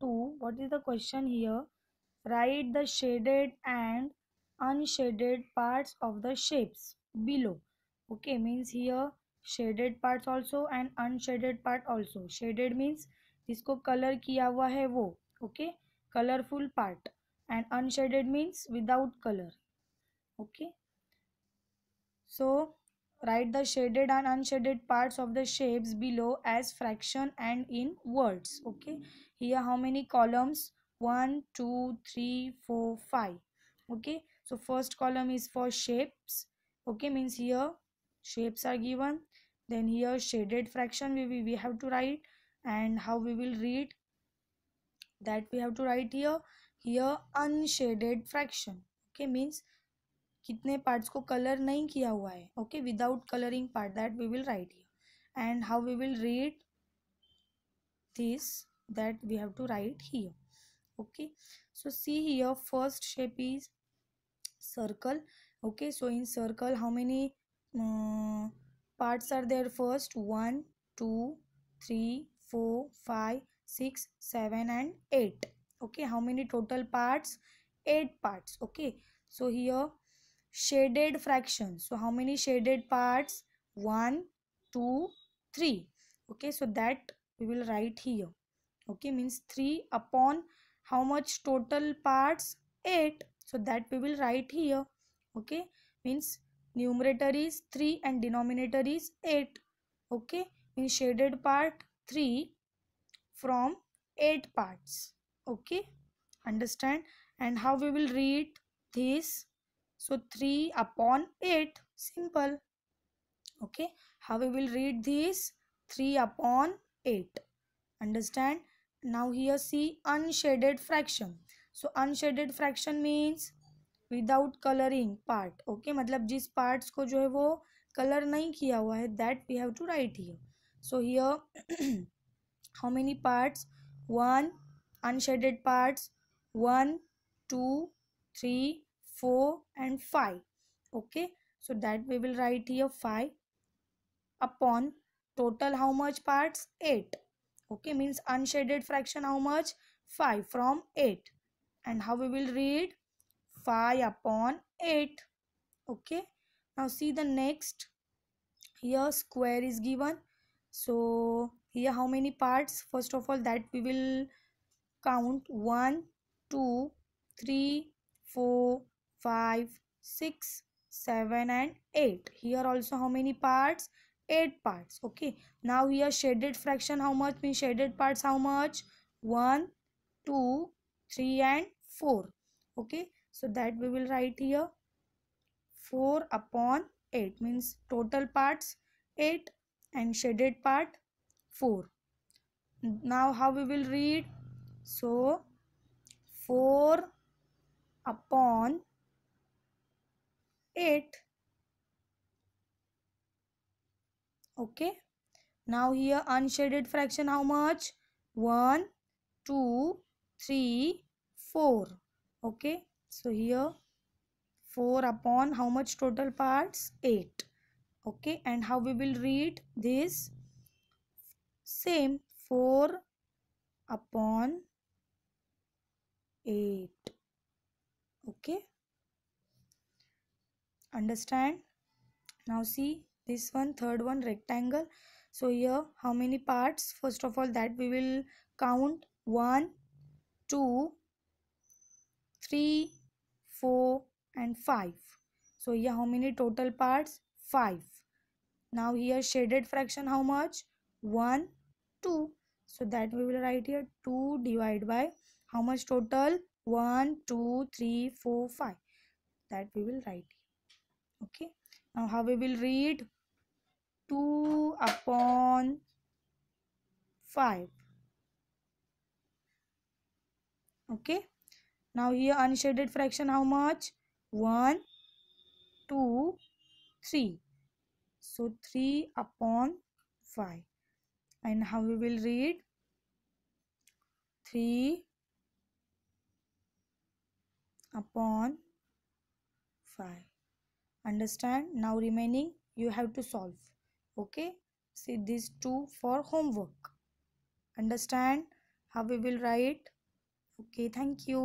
2 what is the question here write the shaded and unshaded parts of the shapes below okay means here shaded parts also and unshaded part also shaded means जिसको colour किया हुआ है वो okay colourful part and unshaded means without colour okay so Write the shaded and unshaded parts of the shapes below as fraction and in words. Okay. Here how many columns? 1, 2, 3, 4, 5. Okay. So first column is for shapes. Okay. Means here shapes are given. Then here shaded fraction we, we, we have to write. And how we will read that we have to write here. Here unshaded fraction. Okay. Means कितने parts को colour नहीं किया हुआ है okay without colouring part that we will write you and how we will read this that we have to write here okay so see here first shape is circle okay so in circle how many parts are there first one two three four five six seven and eight okay how many total parts eight parts okay so here shaded fractions so how many shaded parts one two three okay so that we will write here okay means 3 upon how much total parts 8 so that we will write here okay means numerator is 3 and denominator is 8 okay means shaded part 3 from 8 parts okay understand and how we will read this so 3 upon 8 simple okay how we will read this 3 upon 8 understand now here see unshaded fraction so unshaded fraction means without colouring part okay मतलब जिस parts को जो है वो colour नहीं किया हुआ है that we have to write here so here how many parts one unshaded parts one two three 4 and 5 okay so that we will write here 5 upon total how much parts 8 okay means unshaded fraction how much 5 from 8 and how we will read 5 upon 8 okay now see the next here square is given so here how many parts first of all that we will count 1 2 3 4 5, 6, 7 and 8. Here also how many parts? 8 parts. Okay. Now here shaded fraction how much means shaded parts how much? 1, 2, 3 and 4. Okay. So that we will write here 4 upon 8 means total parts 8 and shaded part 4. Now how we will read? So 4 upon 8 okay now here unshaded fraction how much 1 2 3 4 okay so here 4 upon how much total parts 8 okay and how we will read this same 4 upon 8 okay understand now see this one third one rectangle so here how many parts first of all that we will count one two three four and five so here how many total parts five now here shaded fraction how much one two so that we will write here 2 divided by how much total 1 2 3 4 5 that we will write okay now how we will read 2 upon 5 okay now here unshaded fraction how much 1 2 3 so 3 upon 5 and how we will read 3 upon 5 understand now remaining you have to solve okay see these two for homework understand how we will write okay thank you